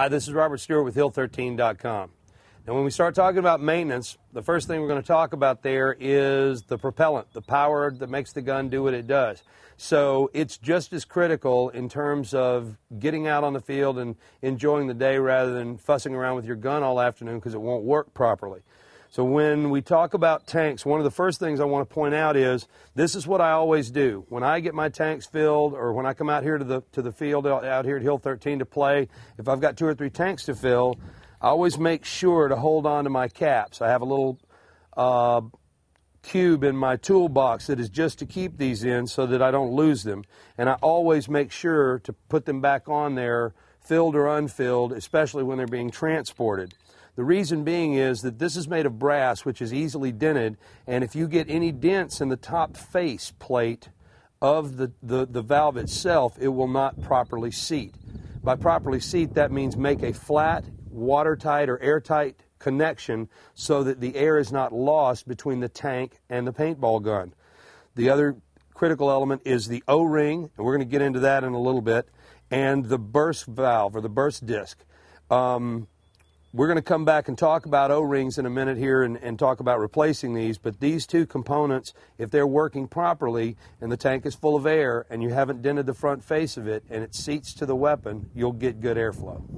Hi, this is Robert Stewart with Hill13.com. Now, when we start talking about maintenance, the first thing we're going to talk about there is the propellant, the power that makes the gun do what it does. So it's just as critical in terms of getting out on the field and enjoying the day rather than fussing around with your gun all afternoon because it won't work properly. So when we talk about tanks, one of the first things I want to point out is this is what I always do. When I get my tanks filled or when I come out here to the to the field out here at Hill 13 to play, if I've got two or three tanks to fill, I always make sure to hold on to my caps. I have a little uh, cube in my toolbox that is just to keep these in so that I don't lose them. And I always make sure to put them back on there, filled or unfilled, especially when they're being transported. The reason being is that this is made of brass, which is easily dented, and if you get any dents in the top face plate of the, the, the valve itself, it will not properly seat. By properly seat, that means make a flat, watertight, or airtight connection so that the air is not lost between the tank and the paintball gun. The other critical element is the O ring, and we're going to get into that in a little bit, and the burst valve or the burst disc. Um, we're going to come back and talk about O-rings in a minute here and, and, talk about replacing these, but these two components, if they're working properly and the tank is full of air and you haven't dented the front face of it and it seats to the weapon, you'll get good airflow.